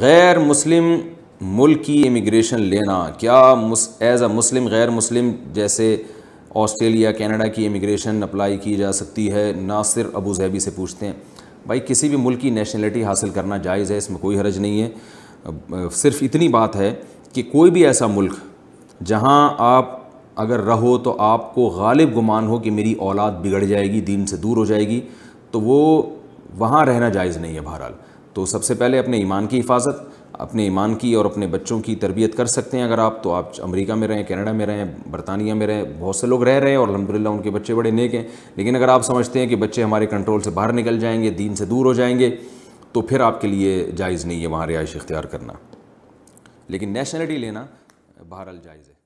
गैर मुस्लिम मुल्क की इमिग्रेशन लेना क्या एज़ अ मुस्लिम गैर मुस्लिम जैसे ऑस्ट्रेलिया कनाडा की इमिग्रेशन अप्लाई की जा सकती है नासिर अबू धाबी से पूछते हैं भाई किसी भी मुल्क की नेशनलिटी हासिल करना जायज़ है इसमें कोई हरज नहीं है सिर्फ इतनी बात है कि कोई भी ऐसा मुल्क जहां आप अगर रहो तो आपको गालिब गुमान हो कि मेरी औलाद बिगड़ जाएगी दीन से दूर हो जाएगी तो वो वहाँ रहना जायज़ नहीं है बहरहाल तो सबसे पहले अपने ईमान की हिफाजत अपने ईमान की और अपने बच्चों की तरबियत कर सकते हैं अगर आप तो आप अमेरिका में रहें कनाडा में रहें बरतानिया में रहें बहुत से लोग रह रहे हैं और अलहमदिल्ला उनके बच्चे बड़े नेक हैं लेकिन अगर आप समझते हैं कि बच्चे हमारे कंट्रोल से बाहर निकल जाएंगे दीन से दूर हो जाएंगे तो फिर आपके लिए जायज़ नहीं है वहाँ रिहाइश इख्तियार करना लेकिन नेशनलिटी लेना बहरहाल जायज़ है